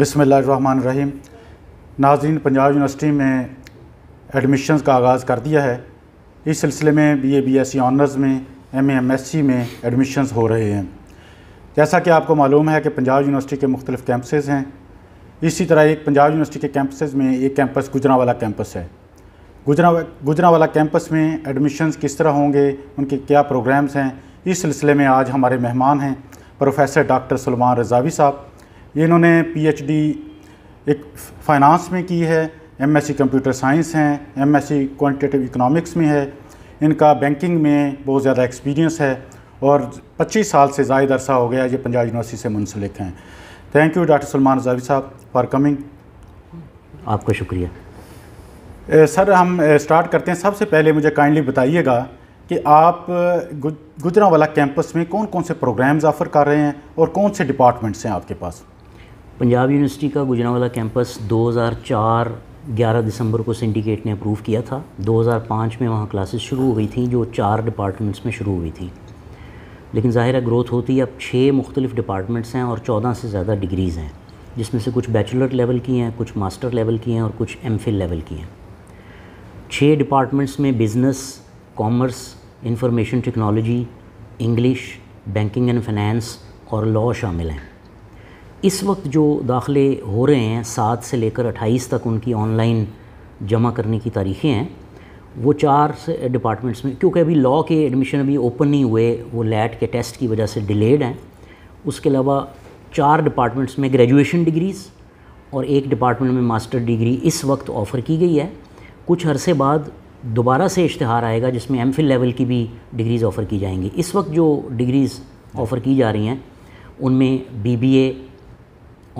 रहीम नाजरीन पंजाब यूनिवर्सिटी में एडमिशन्स का आगाज़ कर दिया है इस सिलसिले में B A B S C honours में एम एम एस सी में एडमिशन्स हो रहे हैं जैसा कि आपको मालूम है कि पंजाब यूनिवर्सिटी के मुख्तलिफ़ कैंपसेज हैं इसी तरह एक पंजाब यूनिवर्सिटी के कैम्पस में एक कैंपस गुजरा वाला कैंपस है गुजरा गुजरा वाला कैंपस में एडमिशन्स किस तरह होंगे उनके क्या प्रोग्राम्स हैं इस सिलसिले में आज हमारे मेहमान हैं प्रोफेसर डॉक्टर सलमान रजावी साहब ये इन्होंने पीएचडी एक फाइनेंस में की है एमएससी कंप्यूटर साइंस हैं एमएससी क्वांटिटेटिव इकोनॉमिक्स में है इनका बैंकिंग में बहुत ज़्यादा एक्सपीरियंस है और 25 साल से जायद अरसा हो गया ये पंजाब यूनिवर्सिटी से मुंसलिक हैं थैंक यू डॉक्टर सलमान जावी साहब फॉर कमिंग आपका शुक्रिया ए, सर हम स्टार्ट करते हैं सबसे पहले मुझे काइंडली बताइएगा कि आप गुजरा वाला कैंपस में कौन कौन से प्रोग्राम्स ऑफ़र कर रहे हैं और कौन से डिपार्टमेंट्स हैं आपके पास पंजाब यूनिवर्सिटी का गुजरावाला कैंपस 2004 11 दिसंबर को सिंडिकेट ने अप्रूव किया था 2005 में वहाँ क्लासेस शुरू हो गई थी जो चार डिपार्टमेंट्स में शुरू हुई थी लेकिन ज़ाहिर है ग्रोथ होती है अब छः मुख्तलिफ डिपार्टमेंट्स हैं और चौदह से ज़्यादा डिग्रीज़ हैं जिसमें से कुछ बैचलर लेवल की हैं कुछ मास्टर लेवल की हैं और कुछ एम लेवल की हैं छः डिपार्टमेंट्स में business commerce information technology English banking and finance और लॉ शामिल हैं इस वक्त जो दाखिले हो रहे हैं सात से लेकर अट्ठाईस तक उनकी ऑनलाइन जमा करने की तारीखें हैं वो चार से डिपार्टमेंट्स में क्योंकि अभी लॉ के एडमिशन अभी ओपन नहीं हुए वो लैट के टेस्ट की वजह से डिलेड हैं उसके अलावा चार डिपार्टमेंट्स में ग्रेजुएशन डिग्रीज़ और एक डिपार्टमेंट में मास्टर डिग्री इस वक्त ऑफ़र की गई है कुछ अरसे बाद दोबारा से इश्तहार आएगा जिसमें एम लेवल की भी डिग्रीज़ ऑफ़र की जाएंगी इस वक्त जो डिग्रीज़ ऑफ़र की जा रही हैं उनमें B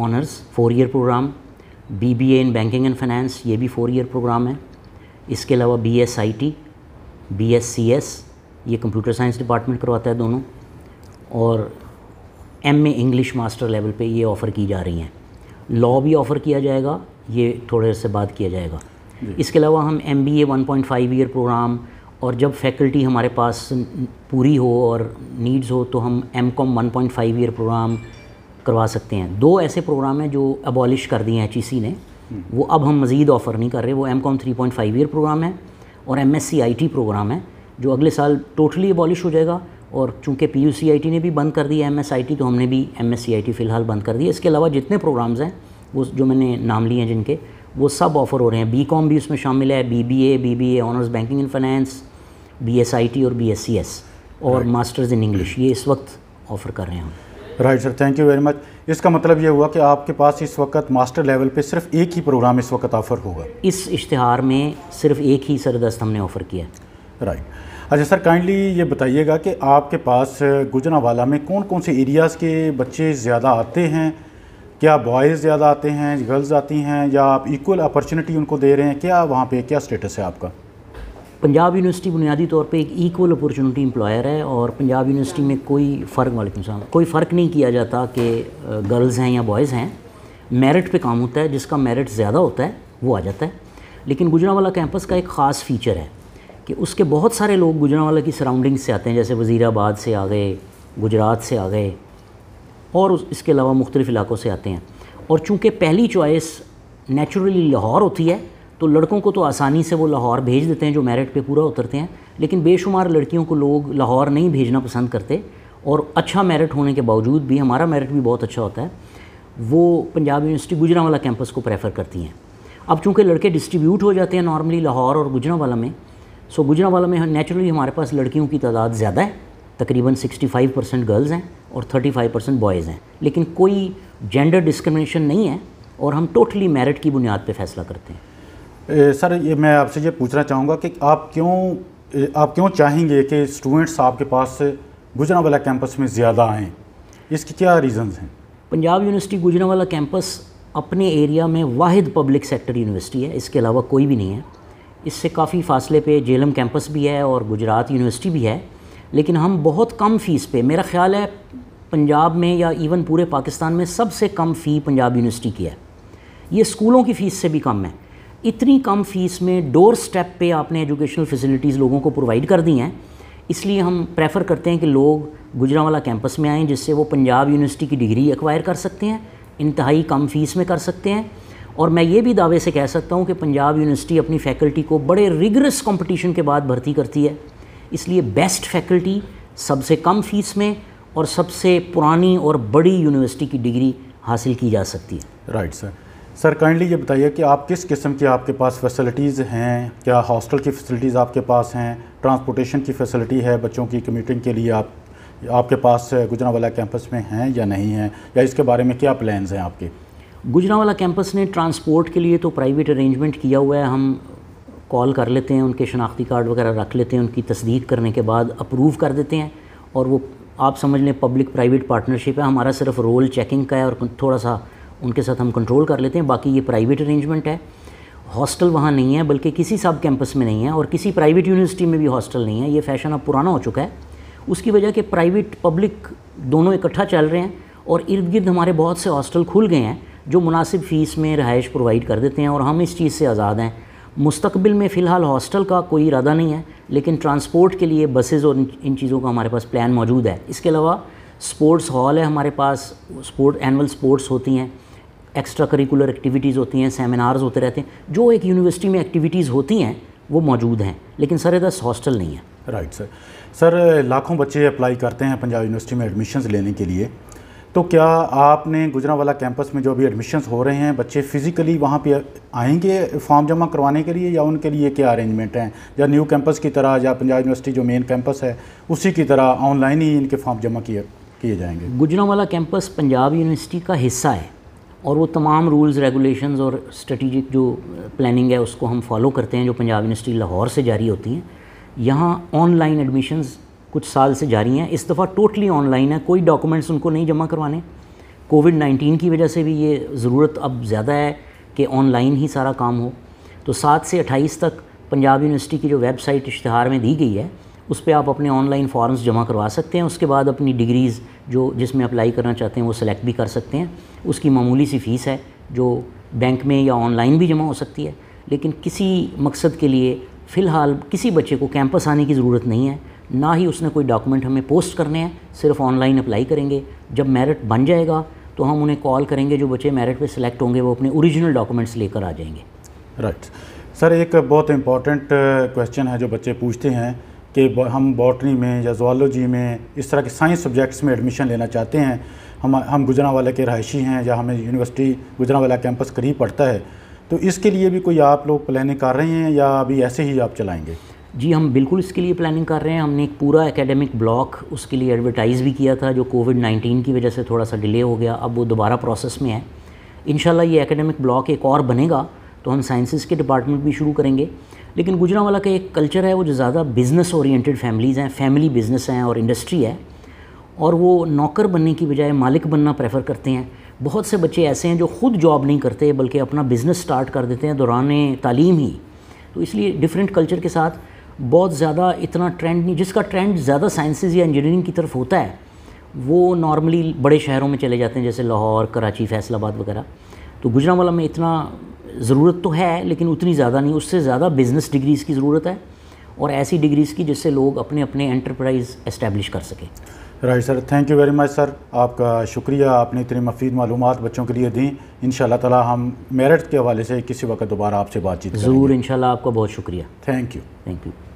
honours four year programme B A in banking and finance ये भी फोर ईयर प्रोग्राम है इसके अलावा B S I T B S C S ये कंप्यूटर साइंस डिपार्टमेंट करवाता है दोनों और M A English master level पे ये ऑफ़र की जा रही हैं लॉ भी ऑफ़र किया जाएगा ये थोड़े से बाद किया जाएगा इसके अलावा हम M B A one point five year programme और जब फैकल्टी हमारे पास पूरी हो और नीड्स हो तो हम M com one point five year programme करवा सकते हैं दो ऐसे प्रोग्राम हैं जो अबॉलिश कर दिए हैं एच e ने वो अब हम मज़ीद ऑफ़र नहीं कर रहे वो M com three point five year programme है और M S C I T programme है जो अगले साल टोटली अबॉलिश हो जाएगा और चूँकि P U C I T ने भी बंद कर दिया एम एस आई टी तो हमने भी M S C I T फ़िलहाल बंद कर दिया इसके अलावा जितने प्रोग्राम्स हैं वो जो मैंने नाम लिए हैं जिनके वो सब ऑफ़र हो रहे हैं बी कॉम भी उसमें शामिल है B B A B B A honours banking in finance B S I T और बी एस सी एस और मास्टर्स इन इंग्लिश ये इस वक्त ऑफ़र कर रहे हैं हम right sir thank you very much इसका मतलब ये हुआ कि आपके पास इस वक्त मास्टर लेवल पे सिर्फ एक ही प्रोग्राम इस वक्त ऑफ़र होगा इस इश्तहार में सिर्फ एक ही सरदस्त हमने ऑफ़र किया राइट अच्छा सर काइंडली ये बताइएगा कि आपके पास गुजरावाला में कौन कौन से एरियाज़ के बच्चे ज़्यादा आते हैं क्या बॉयज़ ज़्यादा आते हैं गर्ल्स आती हैं या आप इक्वल अपॉर्चुनिटी उनको दे रहे हैं क्या वहाँ पे क्या स्टेटस है आपका पंजाब यूनिवर्सिटी बुनियादी तौर पे एक इक्वल अपॉर्चुनिटी एम्प्लॉयर है और पंजाब यूनिवर्सिटी में कोई फ़र्क वाले कोई फ़र्क नहीं किया जाता कि गर्ल्स हैं या बॉयज़ हैं मेरिट पे काम होता है जिसका मेरिट ज़्यादा होता है वो आ जाता है लेकिन गुजरावाला कैंपस का एक ख़ास फ़ीचर है कि उसके बहुत सारे लोग गुजरावाला की सराउंडिंग से आते हैं जैसे वज़ीराबाद से आ गए गुजरात से आ गए और इसके अलावा मुख्तलिफ़ इलाक़ों से आते हैं और चूँकि पहली चॉइस नेचुरली लाहौर होती है तो लड़कों को तो आसानी से वो लाहौर भेज देते हैं जो मेरिट पे पूरा उतरते हैं लेकिन बेशुमार लड़कियों को लोग लाहौर नहीं भेजना पसंद करते और अच्छा मेरिट होने के बावजूद भी हमारा मेरिट भी बहुत अच्छा होता है वो पंजाब यूनिवर्सिटी गुजरा वाला कैंपस को प्रेफर करती हैं अब चूँकि लड़के डिस्ट्रीब्यूट हो जाते हैं नॉर्मली लाहौर और वाला में सो वाला में नेचुरली हमारे पास लड़कियों की तादाद ज़्यादा है तकरीबन 65 परसेंट गर्ल्स हैं और 35 परसेंट बॉयज़ हैं लेकिन कोई जेंडर डिस्क्रमिनेशन नहीं है और हम टोटली मेरिट की बुनियाद पर फैसला करते हैं ए, सर ये मैं आपसे ये पूछना चाहूँगा कि आप क्यों आप क्यों चाहेंगे कि स्टूडेंट्स आपके पास गुजरावाला कैंपस में ज़्यादा आएँ इसके क्या रीज़न्स हैं पंजाब यूनिवर्सिटी गुजरावाला कैंपस अपने एरिया में वाहिद पब्लिक सेक्टर यूनिवर्सिटी है इसके अलावा कोई भी नहीं है इससे काफ़ी फासले पे जेलम कैंपस भी है और गुजरात यूनिवर्सिटी भी है लेकिन हम बहुत कम फ़ीस पे मेरा ख्याल है पंजाब में या इवन पूरे पाकिस्तान में सबसे कम फ़ी पंजाब यूनिवर्सिटी की है ये स्कूलों की फ़ीस से भी कम है इतनी कम फीस में डोर स्टेप पे आपने एजुकेशनल फैसिलिटीज़ लोगों को प्रोवाइड कर दी हैं इसलिए हम प्रेफर करते हैं कि लोग गुजरावाला कैंपस में आएँ जिससे वो पंजाब यूनिवर्सिटी की डिग्री एक्वायर कर सकते हैं इंतहाई कम फीस में कर सकते हैं और मैं ये भी दावे से कह सकता हूँ कि पंजाब यूनिवर्सिटी अपनी फ़ैकल्टी को बड़े रिगरस कंपटीशन के बाद भर्ती करती है इसलिए बेस्ट फैकल्टी सबसे कम फीस में और सबसे पुरानी और बड़ी यूनिवर्सिटी की डिग्री हासिल की जा सकती है right right, sir sir kindly ये बताइए कि आप किस किस्म की आपके पास फैसिलिटीज़ हैं क्या हॉस्टल की फैसिलिटीज़ आपके पास हैं ट्रांसपोर्टेशन की फैसिलिटी है बच्चों की कम्यूटिंग के लिए आप आपके पास गुजरावाला कैंपस में हैं या नहीं हैं या इसके बारे में क्या प्लान्स हैं आपके गुजरावाला कैंपस ने ट्रांसपोर्ट के लिए तो प्राइवेट अरेंजमेंट किया हुआ है हम कॉल कर लेते हैं उनके शनाख्ती कार्ड वगैरह रख लेते हैं उनकी तस्दीक करने के बाद अप्रूव कर देते हैं और वो आप समझ लें पब्लिक प्राइवेट पार्टनरशिप है हमारा सिर्फ रोल चेकिंग का है और थोड़ा सा उनके साथ हम कंट्रोल कर लेते हैं बाकी ये प्राइवेट अरेंजमेंट है हॉस्टल वहाँ नहीं है बल्कि किसी सब कैंपस में नहीं है और किसी प्राइवेट यूनिवर्सिटी में भी हॉस्टल नहीं है ये फैशन अब पुराना हो चुका है उसकी वजह के प्राइवेट पब्लिक दोनों इकट्ठा चल रहे हैं और इर्द गिर्द हमारे बहुत से हॉस्टल खुल गए हैं जो मुनासिब फ़ीस में रहाइश प्रोवाइड कर देते हैं और हम इस चीज़ से आज़ाद हैं मुस्तबिल में फ़िलहाल हॉस्टल का कोई इरादा नहीं है लेकिन ट्रांसपोर्ट के लिए बसेज़ और इन चीज़ों का हमारे पास प्लान मौजूद है इसके अलावा स्पोर्ट्स हॉल है हमारे पास स्पोर्ट एनअल स्पोर्ट्स होती हैं एक्स्ट्रा करिकुलर एक्टिविटीज़ होती हैं सेमिनार्स होते रहते हैं जो एक यूनिवर्सिटी में एक्टिविटीज़ होती हैं वो मौजूद हैं लेकिन सर दस हॉस्टल नहीं है राइट सर सर लाखों बच्चे अप्लाई करते हैं पंजाब यूनिवर्सिटी में एडमिशन्स लेने के लिए तो क्या आपने गुजरावाला कैंपस में जो अभी एडमिशन्स हो रहे हैं बच्चे फिज़िकली वहाँ पे आएंगे फॉर्म जमा करवाने के लिए या उनके लिए क्या अरेंजमेंट हैं या न्यू कैंपस की तरह या पंजाब यूनिवर्सिटी जो मेन कैंपस है उसी की तरह ऑनलाइन ही इनके फॉर्म जमा किए किए जाएंगे गुजरावाला कैंपस पंजाब यूनिवर्सिटी का हिस्सा है और वो तमाम रूल्स रेगुलेशंस और स्ट्रेटिजिक जो प्लानिंग uh, है उसको हम फॉलो करते हैं जो पंजाब यूनिवर्सिटी लाहौर से जारी होती हैं यहाँ ऑनलाइन एडमिशन्स कुछ साल से जारी हैं इस दफ़ा टोटली ऑनलाइन है कोई डॉक्यूमेंट्स उनको नहीं जमा करवाने कोविड नाइन्टीन की वजह से भी ये ज़रूरत अब ज़्यादा है कि ऑनलाइन ही सारा काम हो तो सात से अट्ठाईस तक पंजाब यूनिवर्सिटी की जो वेबसाइट इश्तहार में दी गई है उस पर आप अपने ऑनलाइन फॉर्म्स जमा करवा सकते हैं उसके बाद अपनी डिग्रीज़ जो जिसमें अप्लाई करना चाहते हैं वो सिलेक्ट भी कर सकते हैं उसकी मामूली सी फ़ीस है जो बैंक में या ऑनलाइन भी जमा हो सकती है लेकिन किसी मकसद के लिए फ़िलहाल किसी बच्चे को कैंपस आने की ज़रूरत नहीं है ना ही उसने कोई डॉक्यूमेंट हमें पोस्ट करने हैं सिर्फ ऑनलाइन अप्लाई करेंगे जब मेरिट बन जाएगा तो हम उन्हें कॉल करेंगे जो बच्चे मेरिट पे सिलेक्ट होंगे वो अपने ओरिजिनल डॉक्यूमेंट्स लेकर आ जाएंगे राइट right. सर एक बहुत इंपॉर्टेंट क्वेश्चन है जो बच्चे पूछते हैं कि हम बॉटनी में या जोलॉजी में इस तरह के साइंस सब्जेक्ट्स में एडमिशन लेना चाहते हैं हम हम गुजरा वाला के रहायशी हैं या हमें यूनिवर्सिटी गुजरा वाला कैंपस करीब पड़ता है तो इसके लिए भी कोई आप लोग प्लानिंग कर रहे हैं या अभी ऐसे ही आप चलाएँगे जी हम बिल्कुल इसके लिए प्लानिंग कर रहे हैं हमने एक पूरा एकेडमिक ब्लॉक उसके लिए एडवर्टाइज़ भी किया था जो कोविड 19 की वजह से थोड़ा सा डिले हो गया अब वो दोबारा प्रोसेस में है इन ये एकेडमिक ब्लॉक एक और बनेगा तो हम साइंसिस के डिपार्टमेंट भी शुरू करेंगे लेकिन गुजरावाला का एक कल्चर है वो जो ज़्यादा बिज़नेस ओरिएंटेड फैमिलीज़ हैं फैमिली बिज़नेस हैं और इंडस्ट्री है और वो नौकर बनने की बजाय मालिक बनना प्रेफर करते हैं बहुत से बच्चे ऐसे हैं जो खुद जॉब नहीं करते बल्कि अपना बिज़नेस स्टार्ट कर देते हैं दौरान तालीम ही तो इसलिए डिफरेंट कल्चर के साथ बहुत ज़्यादा इतना ट्रेंड नहीं जिसका ट्रेंड ज़्यादा साइंसेज या इंजीनियरिंग की तरफ होता है वो नॉर्मली बड़े शहरों में चले जाते हैं जैसे लाहौर कराची फैसलाबाद वगैरह तो गुजरावाला में इतना ज़रूरत तो है लेकिन उतनी ज़्यादा नहीं उससे ज़्यादा बिज़नेस डिग्रीज़ की ज़रूरत है और ऐसी डिग्रीज़ की जिससे लोग अपने अपने एंटरप्राइज़ इस्टेब्लिश कर सकें right sir thank you very much sir आपका शुक्रिया आपने इतनी मफीद मालूम बच्चों के लिए दी इन ताला हम मेरिट के हवाले से किसी वक्त दोबारा आपसे बातचीत ज़रूर इन आपका बहुत शुक्रिया थैंक यू थैंक यू